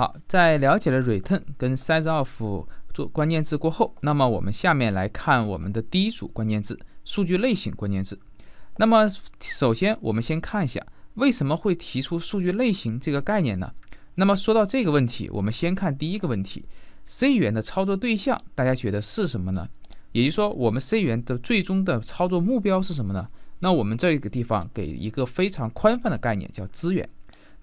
好，在了解了 return 跟 size of 做关键字过后，那么我们下面来看我们的第一组关键字数据类型关键字。那么首先我们先看一下为什么会提出数据类型这个概念呢？那么说到这个问题，我们先看第一个问题：C 语言的操作对象，大家觉得是什么呢？也就是说，我们 C 语言的最终的操作目标是什么呢？那我们这个地方给一个非常宽泛的概念，叫资源。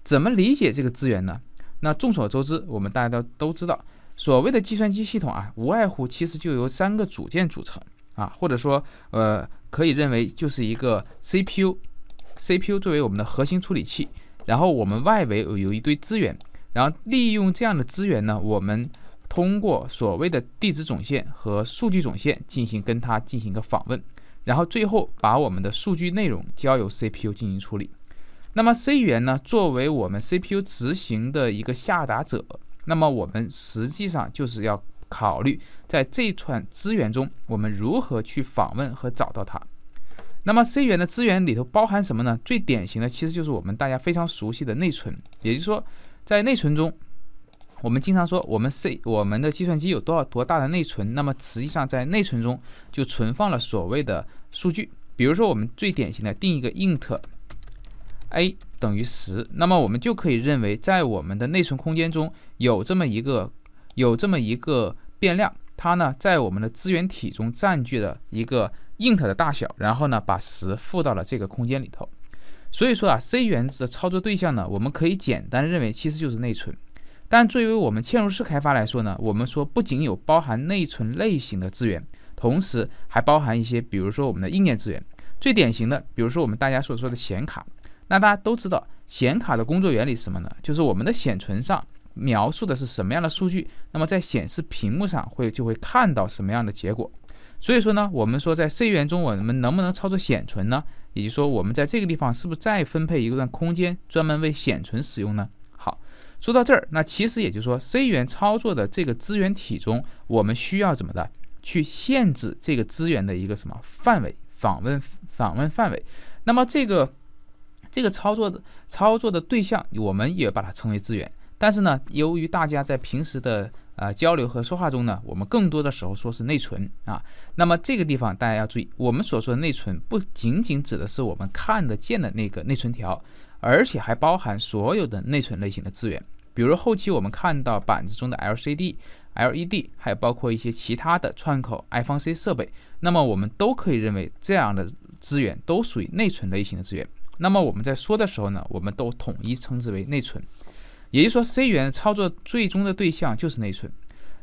怎么理解这个资源呢？那众所周知，我们大家都都知道，所谓的计算机系统啊，无外乎其实就由三个组件组成啊，或者说，呃，可以认为就是一个 CPU，CPU 作为我们的核心处理器，然后我们外围有有一堆资源，然后利用这样的资源呢，我们通过所谓的地址总线和数据总线进行跟它进行一个访问，然后最后把我们的数据内容交由 CPU 进行处理。那么 C 语言呢，作为我们 CPU 执行的一个下达者，那么我们实际上就是要考虑在这串资源中，我们如何去访问和找到它。那么 C 语言的资源里头包含什么呢？最典型的其实就是我们大家非常熟悉的内存，也就是说，在内存中，我们经常说我们 C 我们的计算机有多少多大的内存，那么实际上在内存中就存放了所谓的数据，比如说我们最典型的定一个 int。a 等于十，那么我们就可以认为，在我们的内存空间中有这么一个有这么一个变量，它呢在我们的资源体中占据了一个 int 的大小，然后呢把十赋到了这个空间里头。所以说啊，C 源的操作对象呢，我们可以简单认为其实就是内存。但作为我们嵌入式开发来说呢，我们说不仅有包含内存类型的资源，同时还包含一些，比如说我们的硬件资源。最典型的，比如说我们大家所说的显卡。那大家都知道显卡的工作原理是什么呢？就是我们的显存上描述的是什么样的数据，那么在显示屏幕上会就会看到什么样的结果。所以说呢，我们说在 C 语言中，我们能不能操作显存呢？也就是说，我们在这个地方是不是再分配一段空间，专门为显存使用呢？好，说到这儿，那其实也就是说 C 语言操作的这个资源体中，我们需要怎么的去限制这个资源的一个什么范围访问访问范围？那么这个。这个操作的操作的对象，我们也把它称为资源。但是呢，由于大家在平时的呃交流和说话中呢，我们更多的时候说是内存啊。那么这个地方大家要注意，我们所说的内存不仅仅指的是我们看得见的那个内存条，而且还包含所有的内存类型的资源。比如后期我们看到板子中的 LCD、LED，还有包括一些其他的串口、i p h o n e c 设备，那么我们都可以认为这样的资源都属于内存类型的资源。那么我们在说的时候呢，我们都统一称之为内存，也就是说，C 语言操作最终的对象就是内存。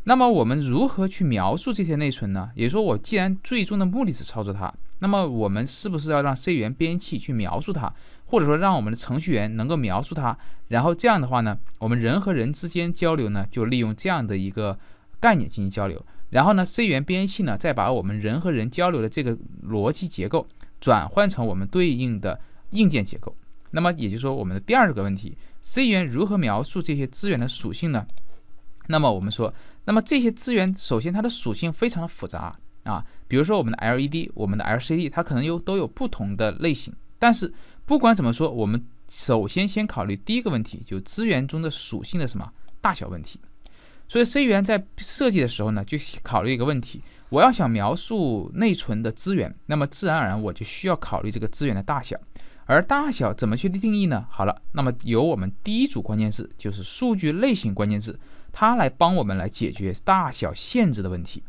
那么我们如何去描述这些内存呢？也就是说，我既然最终的目的是操作它，那么我们是不是要让 C 语言编译器去描述它，或者说让我们的程序员能够描述它？然后这样的话呢，我们人和人之间交流呢，就利用这样的一个概念进行交流。然后呢，C 语言编译器呢，再把我们人和人交流的这个逻辑结构转换成我们对应的。硬件结构，那么也就是说，我们的第二个问题，C 源如何描述这些资源的属性呢？那么我们说，那么这些资源首先它的属性非常的复杂啊，比如说我们的 LED，我们的 LCD，它可能又都有不同的类型。但是不管怎么说，我们首先先考虑第一个问题，就资源中的属性的什么大小问题。所以 C 源在设计的时候呢，就考虑一个问题，我要想描述内存的资源，那么自然而然我就需要考虑这个资源的大小。而大小怎么去定义呢？好了，那么由我们第一组关键字就是数据类型关键字，它来帮我们来解决大小限制的问题。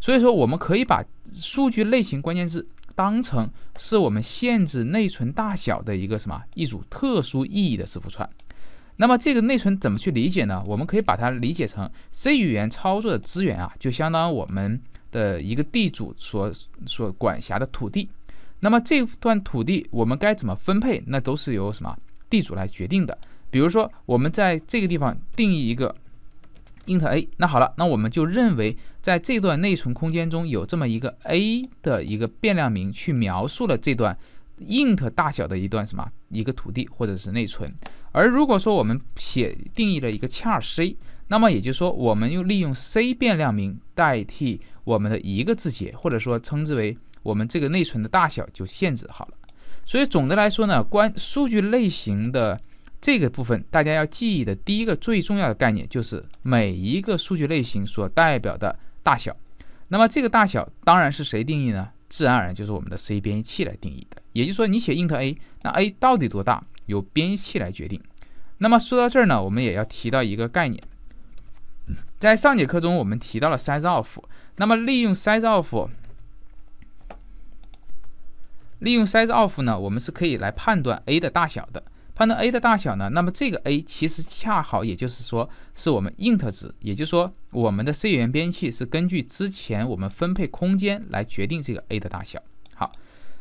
所以说，我们可以把数据类型关键字当成是我们限制内存大小的一个什么一组特殊意义的字符串。那么这个内存怎么去理解呢？我们可以把它理解成 C 语言操作的资源啊，就相当于我们的一个地主所所管辖的土地。那么这段土地我们该怎么分配？那都是由什么地主来决定的？比如说，我们在这个地方定义一个 int a，那好了，那我们就认为在这段内存空间中有这么一个 a 的一个变量名，去描述了这段 int 大小的一段什么一个土地或者是内存。而如果说我们写定义了一个 char c，那么也就是说，我们又利用 c 变量名代替我们的一个字节，或者说称之为。我们这个内存的大小就限制好了。所以总的来说呢，关数据类型的这个部分，大家要记忆的第一个最重要的概念就是每一个数据类型所代表的大小。那么这个大小当然是谁定义呢？自然而然就是我们的 C 编译器来定义的。也就是说，你写 int a，那 a 到底多大，由编译器来决定。那么说到这儿呢，我们也要提到一个概念，在上节课中我们提到了 size of，那么利用 size of。利用 size of 呢，我们是可以来判断 a 的大小的。判断 a 的大小呢，那么这个 a 其实恰好也就是说是我们 int 值，也就是说我们的 C 语言编辑器是根据之前我们分配空间来决定这个 a 的大小。好，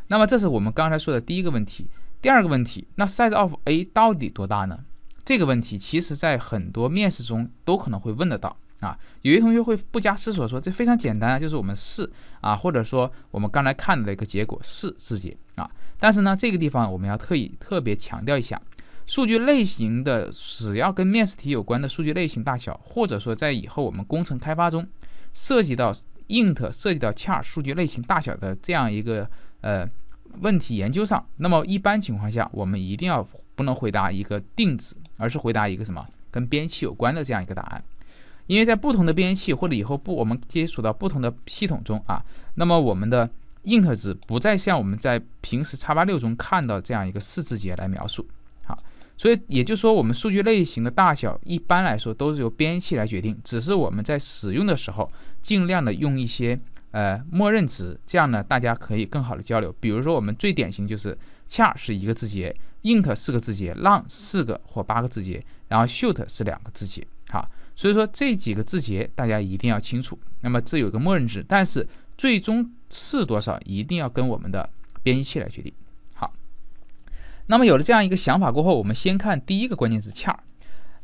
那么这是我们刚才说的第一个问题。第二个问题，那 size of a 到底多大呢？这个问题其实在很多面试中都可能会问得到。啊，有些同学会不加思索说：“这非常简单啊，就是我们试啊，或者说我们刚才看的一个结果是自己啊。”但是呢，这个地方我们要特意特别强调一下，数据类型的只要跟面试题有关的数据类型大小，或者说在以后我们工程开发中涉及到 int 涉及到 char 数据类型大小的这样一个呃问题研究上，那么一般情况下我们一定要不能回答一个定值，而是回答一个什么跟编译有关的这样一个答案。因为在不同的编译器或者以后不我们接触到不同的系统中啊，那么我们的 int 值不再像我们在平时 x 八六中看到这样一个四字节来描述，好，所以也就是说我们数据类型的大小一般来说都是由编译器来决定，只是我们在使用的时候尽量的用一些呃默认值，这样呢大家可以更好的交流。比如说我们最典型就是 char 是一个字节，int 四个字节，long 四个或八个字节，然后 s h o o t 是两个字节。所以说这几个字节大家一定要清楚。那么这有个默认值，但是最终是多少，一定要跟我们的编译器来决定。好，那么有了这样一个想法过后，我们先看第一个关键字 char。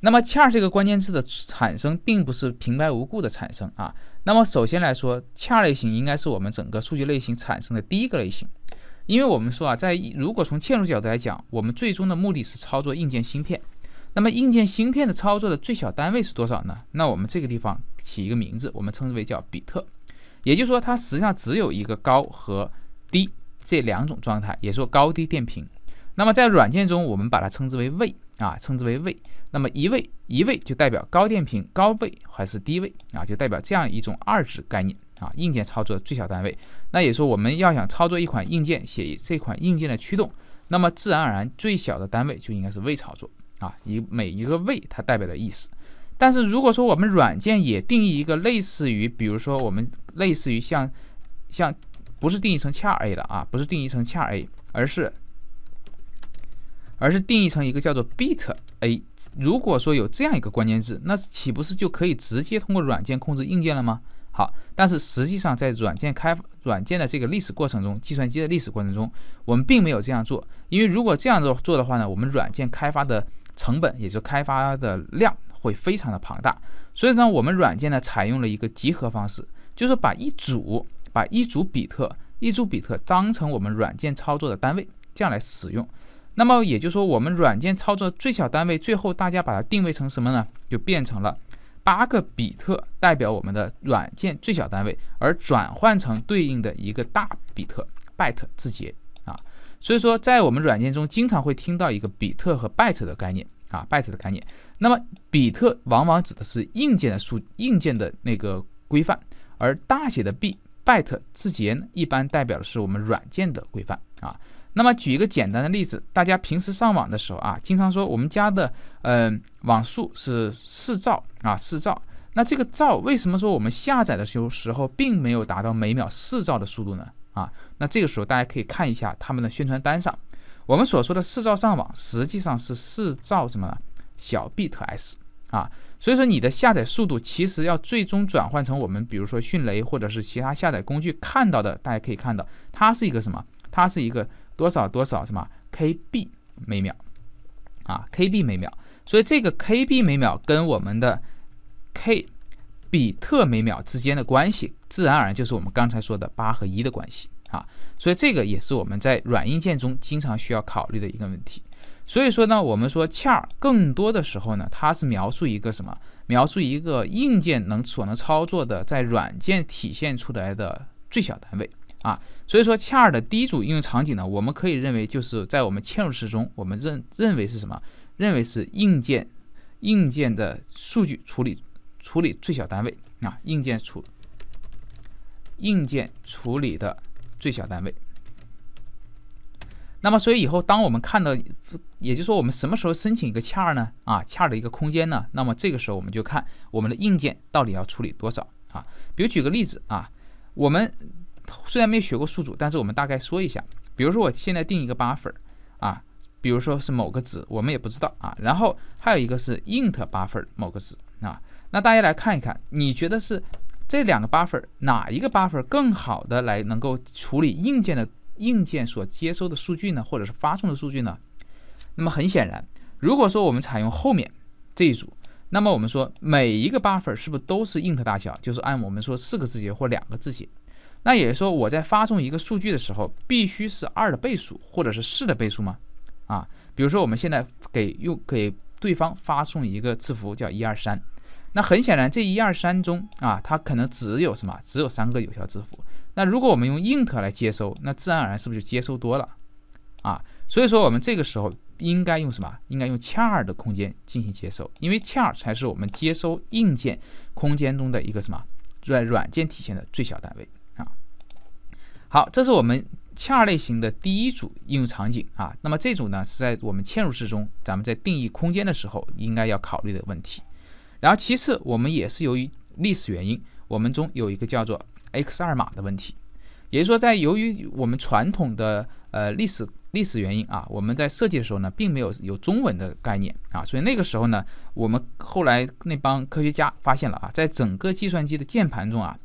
那么 char 这个关键字的产生，并不是平白无故的产生啊。那么首先来说，char 类型应该是我们整个数据类型产生的第一个类型，因为我们说啊，在如果从嵌入角度来讲，我们最终的目的是操作硬件芯片。那么硬件芯片的操作的最小单位是多少呢？那我们这个地方起一个名字，我们称之为叫比特，也就是说它实际上只有一个高和低这两种状态，也说高低电平。那么在软件中，我们把它称之为位啊，称之为位。那么一位一位就代表高电平高位还是低位啊，就代表这样一种二值概念啊。硬件操作的最小单位，那也说我们要想操作一款硬件，写这款硬件的驱动，那么自然而然最小的单位就应该是位操作。啊，以每一个位它代表的意思，但是如果说我们软件也定义一个类似于，比如说我们类似于像，像不是定义成 char a 啊，不是定义成 char a，而是而是定义成一个叫做 bit a。如果说有这样一个关键字，那岂不是就可以直接通过软件控制硬件了吗？好，但是实际上在软件开发软件的这个历史过程中，计算机的历史过程中，我们并没有这样做，因为如果这样做做的话呢，我们软件开发的。成本也就开发的量会非常的庞大，所以呢，我们软件呢采用了一个集合方式，就是把一组把一组比特一组比特当成我们软件操作的单位，这样来使用。那么也就是说，我们软件操作最小单位，最后大家把它定位成什么呢？就变成了八个比特代表我们的软件最小单位，而转换成对应的一个大比特 （byte） 字节。所以说，在我们软件中经常会听到一个比特和 byte 的概念啊，byte 的概念。那么，比特往往指的是硬件的数，硬件的那个规范，而大写的 B byte 字节呢，一般代表的是我们软件的规范啊。那么，举一个简单的例子，大家平时上网的时候啊，经常说我们家的嗯网速是四兆啊，四兆。那这个兆为什么说我们下载的时候时候并没有达到每秒四兆的速度呢？啊，那这个时候大家可以看一下他们的宣传单上，我们所说的四兆上网，实际上是四兆什么呢？小比特 s 啊，所以说你的下载速度其实要最终转换成我们比如说迅雷或者是其他下载工具看到的，大家可以看到它是一个什么？它是一个多少多少什么 kb 每秒啊 kb 每秒，所以这个 kb 每秒跟我们的 k。比特每秒之间的关系，自然而然就是我们刚才说的八和一的关系啊，所以这个也是我们在软硬件中经常需要考虑的一个问题。所以说呢，我们说恰更多的时候呢，它是描述一个什么？描述一个硬件能所能操作的，在软件体现出来的最小单位啊。所以说恰的第一组应用场景呢，我们可以认为就是在我们嵌入式中，我们认认为是什么？认为是硬件硬件的数据处理。处理最小单位啊，硬件处硬件处理的最小单位。那么，所以以后当我们看到，也就是说，我们什么时候申请一个恰儿呢？啊，恰儿的一个空间呢？那么这个时候我们就看我们的硬件到底要处理多少啊。比如举个例子啊，我们虽然没学过数组，但是我们大概说一下。比如说我现在定一个八 e r 啊，比如说是某个值，我们也不知道啊。然后还有一个是 int 八 e r 某个值啊。那大家来看一看，你觉得是这两个 buffer 哪一个 buffer 更好的来能够处理硬件的硬件所接收的数据呢，或者是发送的数据呢？那么很显然，如果说我们采用后面这一组，那么我们说每一个 buffer 是不是都是 int 大小，就是按我们说四个字节或两个字节？那也就是说我在发送一个数据的时候，必须是二的倍数或者是四的倍数吗？啊，比如说我们现在给用给对方发送一个字符，叫一二三。那很显然，这一二三中啊，它可能只有什么？只有三个有效字符。那如果我们用 int 来接收，那自然而然是不是就接收多了啊？所以说，我们这个时候应该用什么？应该用 char 的空间进行接收，因为 char 才是我们接收硬件空间中的一个什么软软件体现的最小单位啊。好，这是我们 char 类型的第一组应用场景啊。那么这组呢，是在我们嵌入式中，咱们在定义空间的时候应该要考虑的问题。然后，其次，我们也是由于历史原因，我们中有一个叫做 X 二码的问题，也就是说，在由于我们传统的呃历史历史原因啊，我们在设计的时候呢，并没有有中文的概念啊，所以那个时候呢，我们后来那帮科学家发现了啊，在整个计算机的键盘中啊，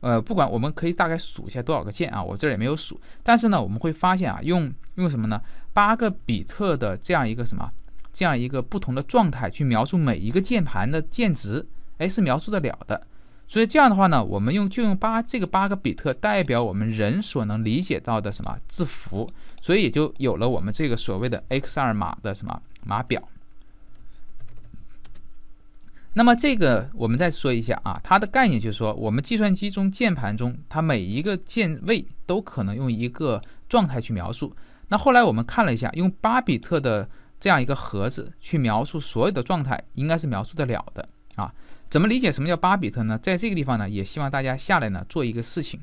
呃，不管我们可以大概数一下多少个键啊，我这也没有数，但是呢，我们会发现啊，用用什么呢？八个比特的这样一个什么？这样一个不同的状态去描述每一个键盘的键值，哎，是描述得了的。所以这样的话呢，我们用就用八这个八个比特代表我们人所能理解到的什么字符，所以也就有了我们这个所谓的 X 二码的什么码表。那么这个我们再说一下啊，它的概念就是说，我们计算机中键盘中，它每一个键位都可能用一个状态去描述。那后来我们看了一下，用八比特的。这样一个盒子去描述所有的状态，应该是描述得了的啊。怎么理解什么叫巴比特呢？在这个地方呢，也希望大家下来呢做一个事情，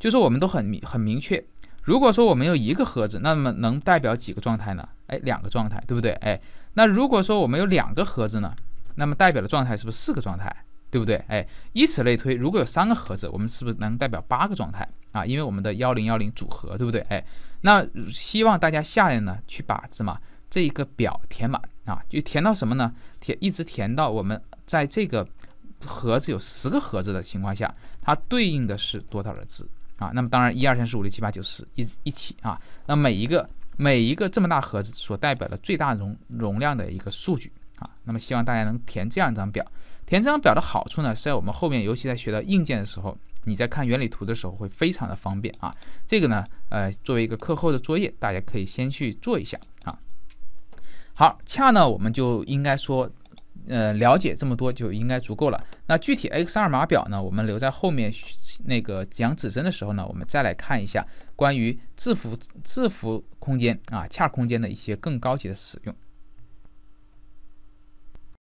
就是我们都很明很明确，如果说我们有一个盒子，那么能代表几个状态呢？哎，两个状态，对不对？哎，那如果说我们有两个盒子呢，那么代表的状态是不是四个状态，对不对？哎，以此类推，如果有三个盒子，我们是不是能代表八个状态啊？因为我们的幺零幺零组合，对不对？哎，那希望大家下来呢去把什么？这一个表填满啊，就填到什么呢？填一直填到我们在这个盒子有十个盒子的情况下，它对应的是多少的值啊？那么当然，一二三四五六七八九十一一起啊，那每一个每一个这么大盒子所代表的最大容容量的一个数据啊。那么希望大家能填这样一张表，填这张表的好处呢，是在我们后面尤其在学到硬件的时候，你在看原理图的时候会非常的方便啊。这个呢，呃，作为一个课后的作业，大家可以先去做一下啊。好，恰呢，我们就应该说，呃，了解这么多就应该足够了。那具体 X2 码表呢，我们留在后面那个讲指针的时候呢，我们再来看一下关于字符字符空间啊，恰空间的一些更高级的使用。